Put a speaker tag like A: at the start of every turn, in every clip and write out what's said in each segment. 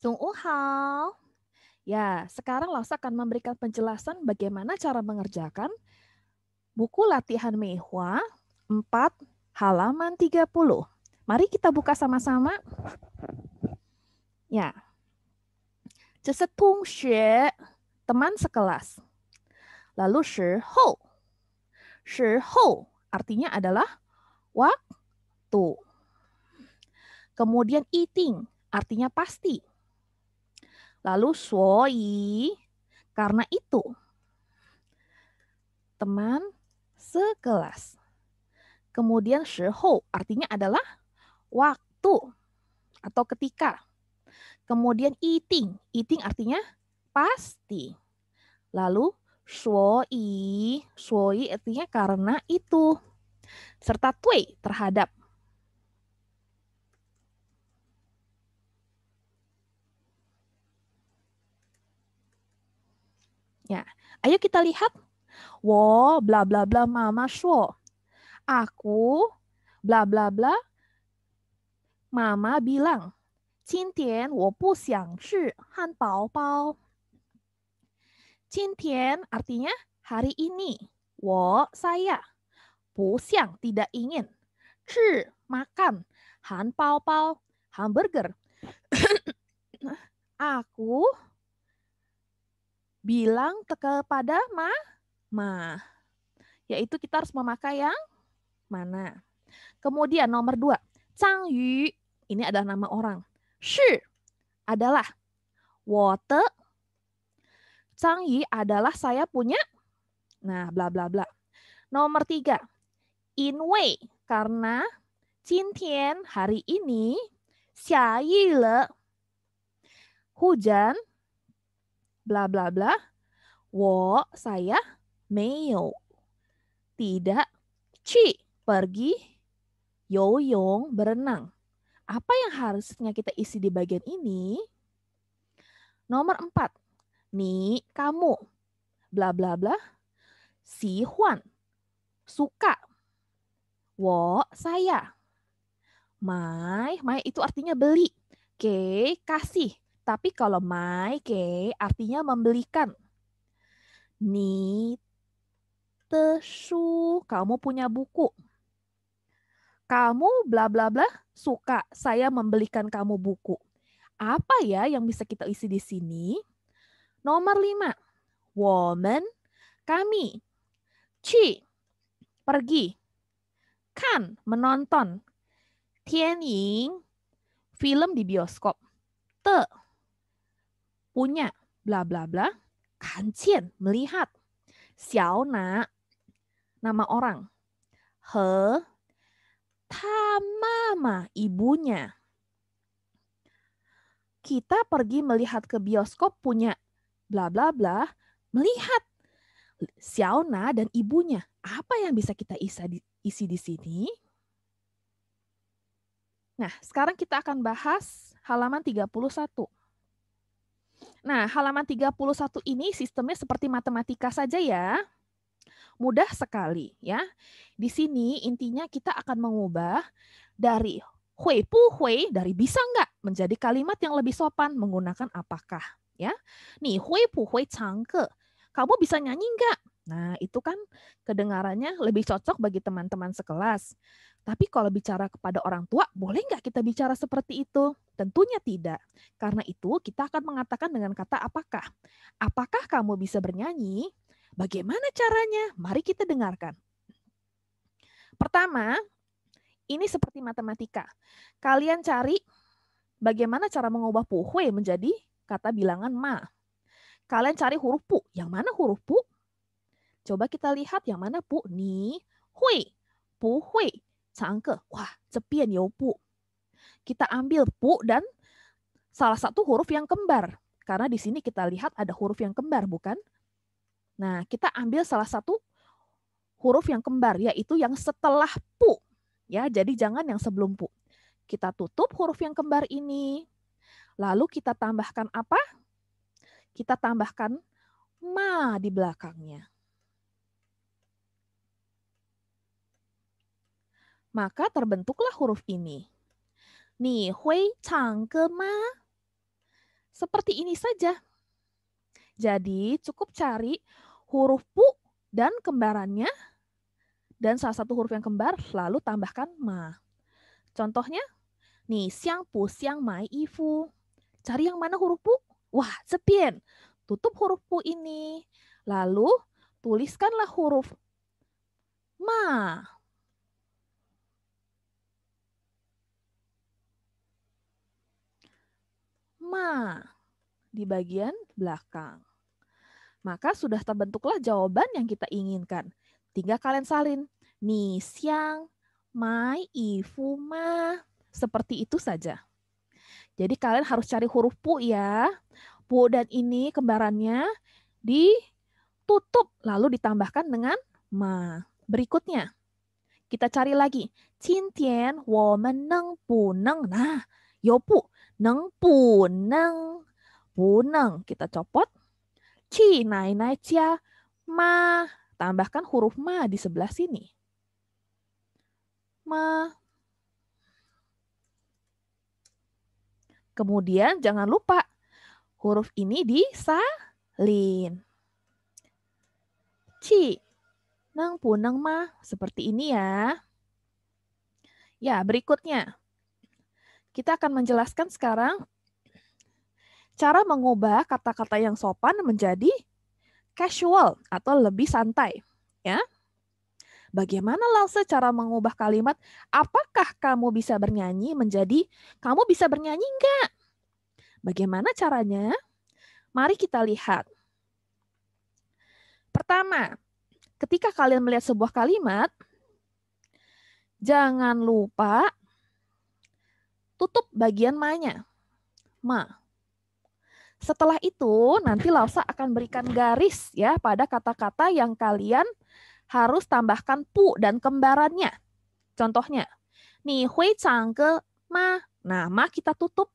A: Tung Uhao. Ya, sekarang Lasa akan memberikan penjelasan bagaimana cara mengerjakan buku latihan Meihua 4 halaman 30. Mari kita buka sama-sama. Ya. Jese teman sekelas. Lalu shi hou. Shi hou artinya adalah waktu. Kemudian eating artinya pasti Lalu soi karena itu teman sekelas. Kemudian seho artinya adalah waktu atau ketika. Kemudian eating, eating artinya pasti. Lalu soi soi artinya karena itu. Serta tui terhadap. Ya, ayo kita lihat. Wo bla bla bla mama shuo. Aku bla bla bla mama bilang. Cintian wo bu xiang shi han bao bao. Cintian artinya hari ini. Wo saya. Bu xiang tidak ingin. Shi makan. Han bao bao hamburger. Aku bilang kepada ma, ma. Yaitu kita harus memakai yang mana. Kemudian nomor dua, Zhang Yu. Ini adalah nama orang. Shi adalah water. Zhang Yu adalah saya punya. Nah, bla bla bla. Nomor tiga, in way. Karena Cintian hari ini, Xia Yi le. Hujan bla bla bla. Wo saya meo. Tidak. ci pergi. Yoyong berenang. Apa yang harusnya kita isi di bagian ini? Nomor empat. Ni kamu. Bla bla bla. Si Huan. Suka. Wo saya. Mai, mai itu artinya beli. Ke, kasih. Tapi kalau ke artinya membelikan. Ni tesu, kamu punya buku. Kamu bla bla bla suka saya membelikan kamu buku. Apa ya yang bisa kita isi di sini? Nomor lima, woman, kami. Chi, pergi. Kan, menonton. Tianying, film di bioskop. Te, punya bla bla bla kancian melihat xiao na nama orang he ta mama ibunya kita pergi melihat ke bioskop punya bla bla bla melihat Xiao Na dan ibunya. Apa yang bisa kita isi di sini? Nah, sekarang kita akan bahas halaman 31. Nah, halaman 31 ini sistemnya seperti matematika saja ya. Mudah sekali ya. Di sini intinya kita akan mengubah dari hui pu hui dari bisa enggak menjadi kalimat yang lebih sopan menggunakan apakah ya. Nih hui pu hui ke. Kamu bisa nyanyi enggak? Nah, itu kan kedengarannya lebih cocok bagi teman-teman sekelas. Tapi kalau bicara kepada orang tua, boleh nggak kita bicara seperti itu? Tentunya tidak. Karena itu kita akan mengatakan dengan kata apakah. Apakah kamu bisa bernyanyi? Bagaimana caranya? Mari kita dengarkan. Pertama, ini seperti matematika. Kalian cari bagaimana cara mengubah puhwe menjadi kata bilangan ma. Kalian cari huruf pu. Yang mana huruf pu? Coba kita lihat yang mana pu. Ni, hui, pu hui cangke. Wah, cepian ya pu. Kita ambil pu dan salah satu huruf yang kembar. Karena di sini kita lihat ada huruf yang kembar, bukan? Nah, kita ambil salah satu huruf yang kembar, yaitu yang setelah pu. Ya, jadi jangan yang sebelum pu. Kita tutup huruf yang kembar ini. Lalu kita tambahkan apa? Kita tambahkan ma di belakangnya. maka terbentuklah huruf ini. Ni hui changge ma? Seperti ini saja. Jadi cukup cari huruf pu dan kembarannya dan salah satu huruf yang kembar lalu tambahkan ma. Contohnya, ni siang pu siang mai ifu. Cari yang mana huruf pu? Wah, sepien. Tutup huruf pu ini. Lalu tuliskanlah huruf ma. ma di bagian belakang. Maka sudah terbentuklah jawaban yang kita inginkan. Tinggal kalian salin. Ni siang, mai, ifu, ma. Seperti itu saja. Jadi kalian harus cari huruf pu ya. Pu dan ini kembarannya ditutup lalu ditambahkan dengan ma. Berikutnya kita cari lagi. Cintian wo meneng, neng pu neng. Nah, yopu neng neng pu neng. kita copot ci nai nai cia ma tambahkan huruf ma di sebelah sini ma kemudian jangan lupa huruf ini disalin ci neng neng ma seperti ini ya ya berikutnya kita akan menjelaskan sekarang cara mengubah kata-kata yang sopan menjadi casual atau lebih santai, ya. Bagaimana lalu cara mengubah kalimat apakah kamu bisa bernyanyi menjadi kamu bisa bernyanyi enggak? Bagaimana caranya? Mari kita lihat. Pertama, ketika kalian melihat sebuah kalimat, jangan lupa Tutup bagian ma-nya. Ma. Setelah itu, nanti Lausa akan berikan garis ya pada kata-kata yang kalian harus tambahkan pu dan kembarannya. Contohnya, ni hui ke ma. Nah, ma kita tutup.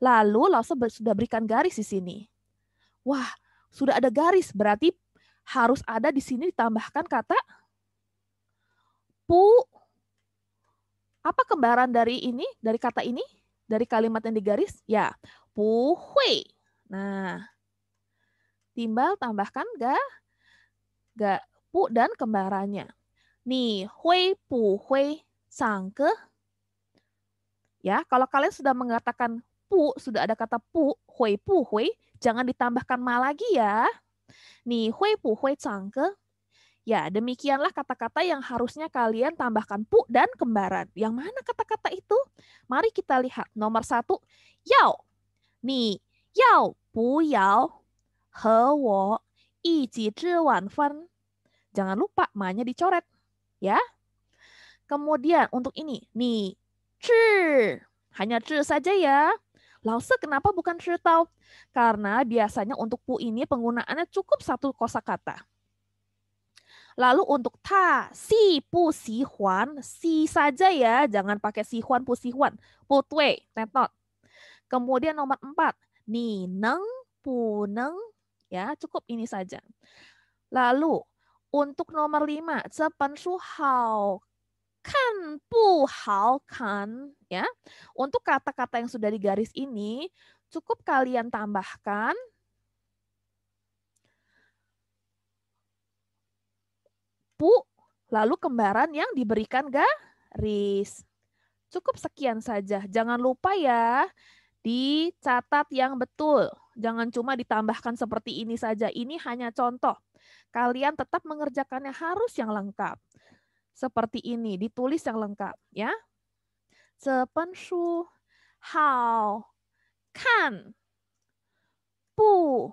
A: Lalu Lausa sudah berikan garis di sini. Wah, sudah ada garis, berarti harus ada di sini ditambahkan kata pu apa kembaran dari ini, dari kata ini, dari kalimat yang digaris? Ya, puhui. Nah, timbal tambahkan ga, ga pu dan kembarannya. Ni hui pu hui sangke. Ya, kalau kalian sudah mengatakan pu, sudah ada kata pu, hui pu hui, jangan ditambahkan ma lagi ya. Ni hui pu hui sangke Ya, demikianlah kata-kata yang harusnya kalian tambahkan pu dan kembaran. Yang mana kata-kata itu? Mari kita lihat. Nomor satu, yao. Ni yao pu yao he wo yi ji zhi wan fen. Jangan lupa, ma dicoret. Ya. Kemudian untuk ini, ni zhi. Hanya zhi saja ya. Lause kenapa bukan zhi tau? Karena biasanya untuk pu ini penggunaannya cukup satu kosakata. Lalu untuk ta, si, pu, si, huan, si saja ya, jangan pakai si huan, pu, si huan, pu, tue, netot. Kemudian nomor empat, ni, neng, pu, neng, ya cukup ini saja. Lalu untuk nomor lima, cepen su hao, kan pu hao kan ya. Untuk kata-kata yang sudah digaris ini cukup kalian tambahkan sapu, lalu kembaran yang diberikan garis. Cukup sekian saja. Jangan lupa ya, dicatat yang betul. Jangan cuma ditambahkan seperti ini saja. Ini hanya contoh. Kalian tetap mengerjakannya harus yang lengkap. Seperti ini, ditulis yang lengkap. ya. 这本书好看不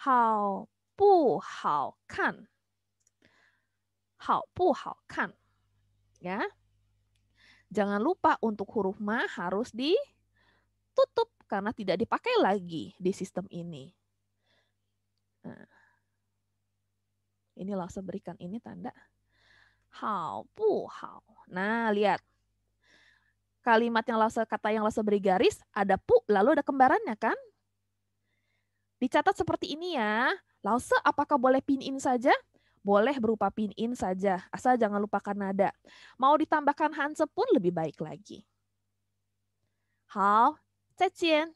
A: 好不好看？好不好看？ya. Jangan lupa untuk huruf ma harus ditutup karena tidak dipakai lagi di sistem ini. Nah. Ini langsung berikan ini tanda hao bu hao. Nah, lihat. Kalimat yang langsung kata yang langsung beri garis ada pu lalu ada kembarannya kan? Dicatat seperti ini ya. Lause apakah boleh pin in saja? Boleh berupa pin-in saja, asal jangan lupakan nada. Mau ditambahkan hanse pun lebih baik lagi. 好，再见。